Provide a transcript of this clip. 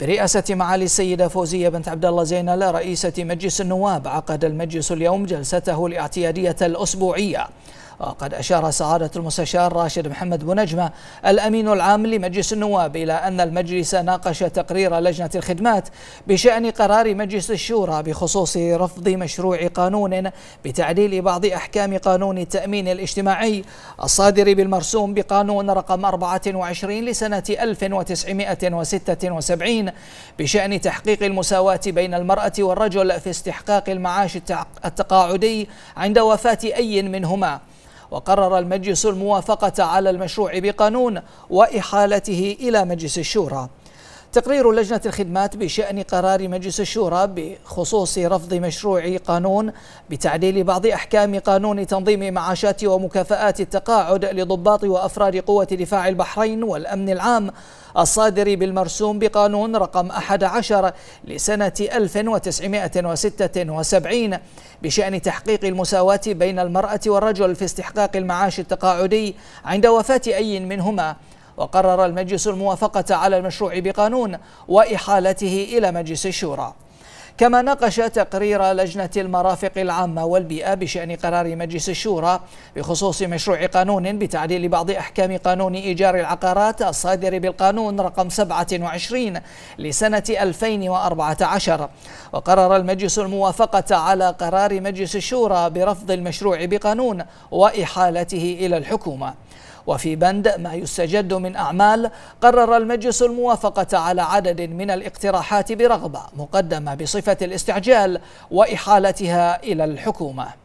برئاسة معالي السيدة فوزية بنت عبد الله زينلة رئيسة مجلس النواب عقد المجلس اليوم جلسته الاعتيادية الأسبوعية وقد أشار سعادة المستشار راشد محمد بنجمة الأمين العام لمجلس النواب إلى أن المجلس ناقش تقرير لجنة الخدمات بشأن قرار مجلس الشورى بخصوص رفض مشروع قانون بتعديل بعض أحكام قانون التأمين الاجتماعي الصادر بالمرسوم بقانون رقم 24 لسنة 1976 بشأن تحقيق المساواة بين المرأة والرجل في استحقاق المعاش التقاعدي عند وفاة أي منهما وقرر المجلس الموافقة على المشروع بقانون وإحالته إلى مجلس الشورى تقرير لجنة الخدمات بشأن قرار مجلس الشورى بخصوص رفض مشروع قانون بتعديل بعض أحكام قانون تنظيم معاشات ومكافآت التقاعد لضباط وأفراد قوة دفاع البحرين والأمن العام الصادر بالمرسوم بقانون رقم 11 لسنة 1976 بشأن تحقيق المساواة بين المرأة والرجل في استحقاق المعاش التقاعدي عند وفاة أي منهما وقرر المجلس الموافقة على المشروع بقانون وإحالته إلى مجلس الشورى كما ناقش تقرير لجنة المرافق العامة والبيئة بشأن قرار مجلس الشورى بخصوص مشروع قانون بتعديل بعض أحكام قانون إيجار العقارات الصادر بالقانون رقم 27 لسنة 2014 وقرر المجلس الموافقة على قرار مجلس الشورى برفض المشروع بقانون وإحالته إلى الحكومة وفي بند ما يستجد من أعمال قرر المجلس الموافقة على عدد من الاقتراحات برغبة مقدمة بصفة الاستعجال وإحالتها إلى الحكومة